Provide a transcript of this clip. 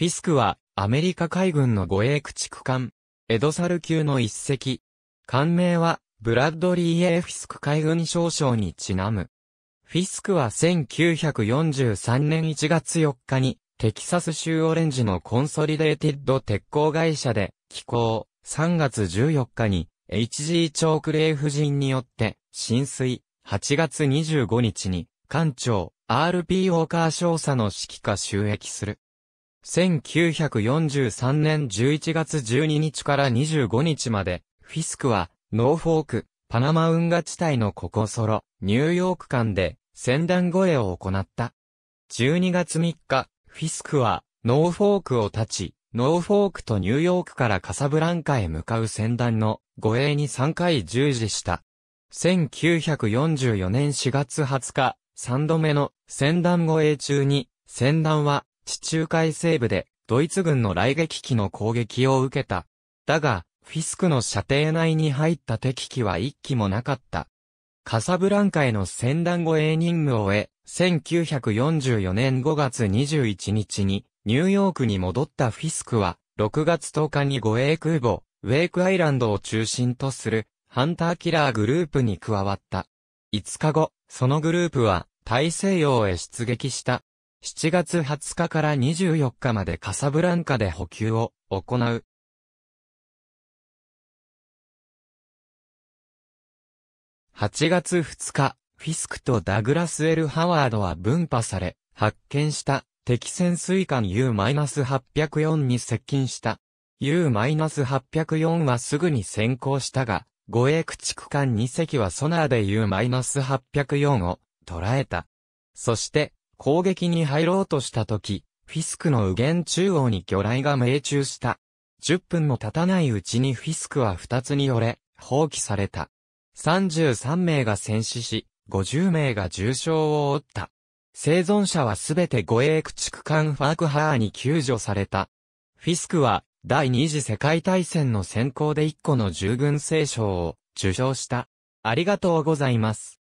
フィスクは、アメリカ海軍の護衛駆逐艦、エドサル級の一隻。艦名は、ブラッドリー・エーフィスク海軍少将にちなむ。フィスクは1943年1月4日に、テキサス州オレンジのコンソリデーティッド鉄鋼会社で、寄港、3月14日に、HG 超クレー夫人によって、浸水、8月25日に、艦長、RP オーカー少佐の指揮下収益する。1943年11月12日から25日まで、フィスクは、ノーフォーク、パナマ運河地帯のここソロ、ニューヨーク間で、船団越えを行った。12月3日、フィスクは、ノーフォークを立ち、ノーフォークとニューヨークからカサブランカへ向かう船団の護衛に3回従事した。1944年4月20日、3度目の船団護衛中に、船団は地中海西部でドイツ軍の雷撃機の攻撃を受けた。だが、フィスクの射程内に入った敵機は一機もなかった。カサブランカへの戦団護衛任務を終え、1944年5月21日にニューヨークに戻ったフィスクは、6月10日に護衛空母、ウェイクアイランドを中心とするハンターキラーグループに加わった。5日後、そのグループは大西洋へ出撃した。7月20日から24日までカサブランカで補給を行う。8月2日、フィスクとダグラス・エル・ハワードは分派され、発見した敵潜水艦 U-804 に接近した。U-804 はすぐに先行したが、護衛駆逐艦2隻はソナーで U-804 を捉えた。そして、攻撃に入ろうとした時、フィスクの右舷中央に魚雷が命中した。10分も経たないうちにフィスクは2つに折れ、放棄された。33名が戦死し、50名が重傷を負った。生存者はすべて護衛駆逐艦ファークハーに救助された。フィスクは、第二次世界大戦の先行で1個の従軍聖賞を受賞した。ありがとうございます。